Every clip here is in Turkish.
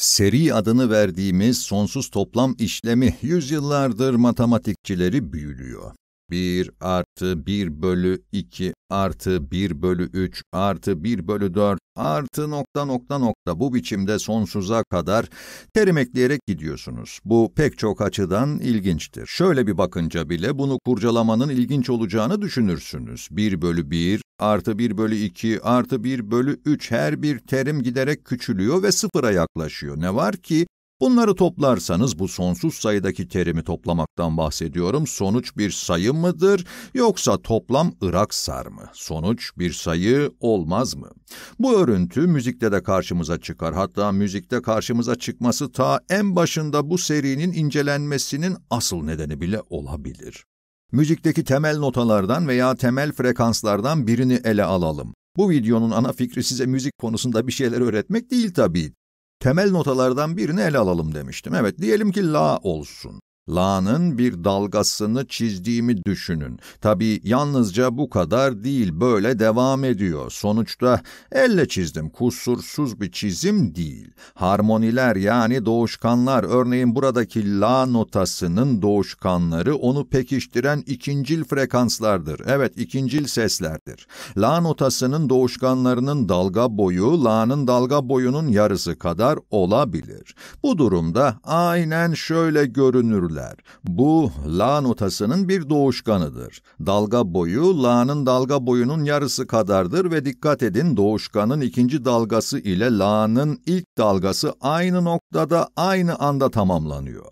seri adını verdiğimiz sonsuz toplam işlemi yüzyıllardır matematikçileri büyülüyor. 1 artı 1 bölü 2 artı 1 bölü 3 artı 1 bölü 4 artı nokta nokta nokta bu biçimde sonsuza kadar terim ekleyerek gidiyorsunuz. Bu pek çok açıdan ilginçtir. Şöyle bir bakınca bile bunu kurcalamanın ilginç olacağını düşünürsünüz. 1 bölü 1 artı 1 bölü 2 artı 1 bölü 3 her bir terim giderek küçülüyor ve sıfıra yaklaşıyor. Ne var ki Bunları toplarsanız bu sonsuz sayıdaki terimi toplamaktan bahsediyorum. Sonuç bir sayı mıdır yoksa toplam Iraksar mı? Sonuç bir sayı olmaz mı? Bu örüntü müzikte de karşımıza çıkar. Hatta müzikte karşımıza çıkması ta en başında bu serinin incelenmesinin asıl nedeni bile olabilir. Müzikteki temel notalardan veya temel frekanslardan birini ele alalım. Bu videonun ana fikri size müzik konusunda bir şeyler öğretmek değil tabii temel notalardan birini ele alalım demiştim. Evet diyelim ki la olsun. La'nın bir dalgasını çizdiğimi düşünün. Tabii yalnızca bu kadar değil, böyle devam ediyor. Sonuçta elle çizdim, kusursuz bir çizim değil. Harmoniler yani doğuşkanlar, örneğin buradaki La notasının doğuşkanları onu pekiştiren ikincil frekanslardır. Evet, ikincil seslerdir. La notasının doğuşkanlarının dalga boyu, La'nın dalga boyunun yarısı kadar olabilir. Bu durumda aynen şöyle görünürler ederler. Bu, La notasının bir doğuşkanıdır. Dalga boyu, La'nın dalga boyunun yarısı kadardır ve dikkat edin doğuşkanın ikinci dalgası ile La'nın ilk dalgası aynı noktada aynı anda tamamlanıyor.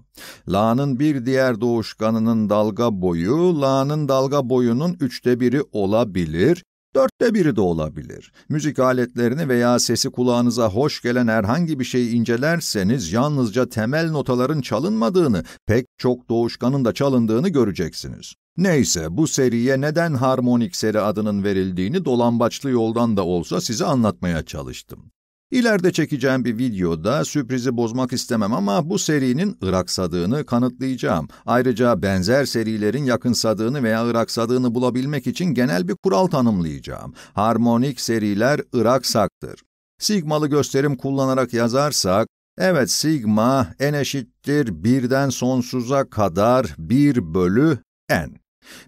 La'nın bir diğer doğuşkanının dalga boyu, La'nın dalga boyunun üçte biri olabilir Dörtte biri de olabilir. Müzik aletlerini veya sesi kulağınıza hoş gelen herhangi bir şeyi incelerseniz yalnızca temel notaların çalınmadığını, pek çok doğuşkanın da çalındığını göreceksiniz. Neyse bu seriye neden harmonik seri adının verildiğini dolambaçlı yoldan da olsa size anlatmaya çalıştım. İleride çekeceğim bir videoda sürprizi bozmak istemem ama bu serinin Iraksadığını kanıtlayacağım. Ayrıca benzer serilerin yakınsadığını veya Iraksadığını bulabilmek için genel bir kural tanımlayacağım. Harmonik seriler Iraksaktır. Sigmalı gösterim kullanarak yazarsak, evet sigma n eşittir birden sonsuza kadar 1 bölü n.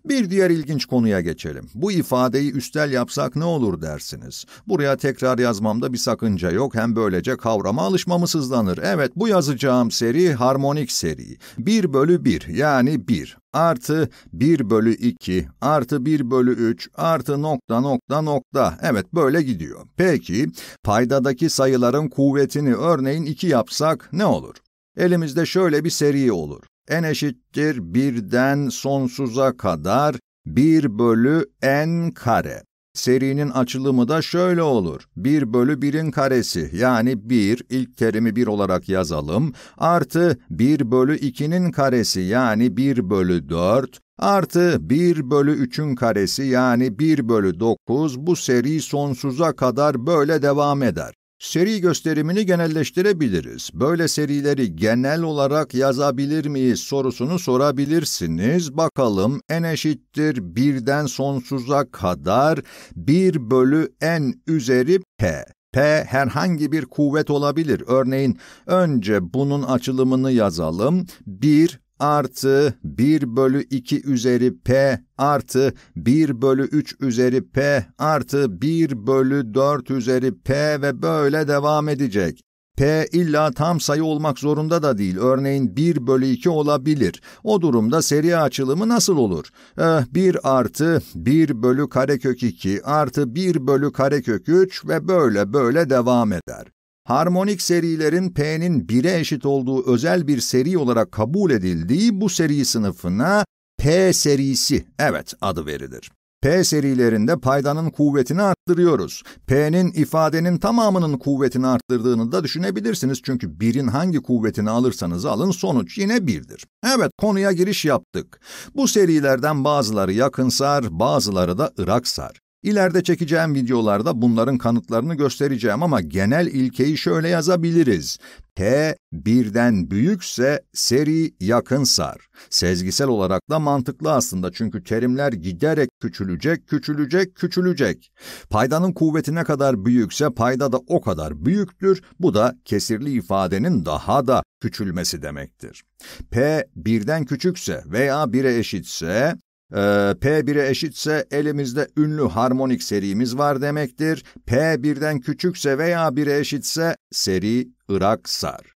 Bir diğer ilginç konuya geçelim. Bu ifadeyi üstel yapsak ne olur dersiniz. Buraya tekrar yazmamda bir sakınca yok. Hem böylece kavrama alışmamız hızlanır. Evet bu yazacağım seri harmonik seri. 1 bölü 1 yani 1 artı 1 bölü 2 artı 1 bölü 3 artı nokta nokta nokta. Evet böyle gidiyor. Peki paydadaki sayıların kuvvetini örneğin 2 yapsak ne olur? Elimizde şöyle bir seri olur en eşittir birden sonsuza kadar 1 bölü n kare. Serinin açılımı da şöyle olur. 1 bölü 1'in karesi yani 1 ilk terimi 1 olarak yazalım artı 1 bölü 2'nin karesi yani 1 bölü 4 artı 1 bölü 3'ün karesi yani 1 bölü 9 bu seri sonsuza kadar böyle devam eder. Seri gösterimini genelleştirebiliriz. Böyle serileri genel olarak yazabilir miyiz sorusunu sorabilirsiniz. Bakalım n eşittir birden sonsuza kadar 1 bölü n üzeri p. P herhangi bir kuvvet olabilir. Örneğin önce bunun açılımını yazalım. 1 artı 1 bölü 2 üzeri p artı 1 bölü 3 üzeri p artı 1 bölü 4 üzeri p ve böyle devam edecek. P illa tam sayı olmak zorunda da değil. Örneğin 1 bölü 2 olabilir. O durumda seri açılımı nasıl olur? Ee, eh, 1 artı 1 bölü karekök 2 artı 1 bölü karekök 3 ve böyle böyle devam eder harmonik serilerin P'nin 1'e eşit olduğu özel bir seri olarak kabul edildiği bu seri sınıfına P serisi, evet adı verilir. P serilerinde paydanın kuvvetini arttırıyoruz. P'nin ifadenin tamamının kuvvetini arttırdığını da düşünebilirsiniz çünkü birin hangi kuvvetini alırsanız alın sonuç yine birdir. Evet konuya giriş yaptık. Bu serilerden bazıları yakınsar, bazıları da ıraksar. İleride çekeceğim videolarda bunların kanıtlarını göstereceğim ama genel ilkeyi şöyle yazabiliriz. P birden büyükse seri yakın sar. Sezgisel olarak da mantıklı aslında çünkü terimler giderek küçülecek, küçülecek, küçülecek. Paydanın kuvveti ne kadar büyükse payda da o kadar büyüktür. Bu da kesirli ifadenin daha da küçülmesi demektir. P birden küçükse veya bire eşitse ee, P1'e eşitse elimizde ünlü harmonik serimiz var demektir. P1'den küçükse veya 1'e eşitse seri Irak sar.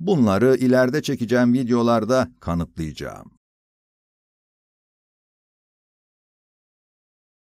Bunları ileride çekeceğim videolarda kanıtlayacağım.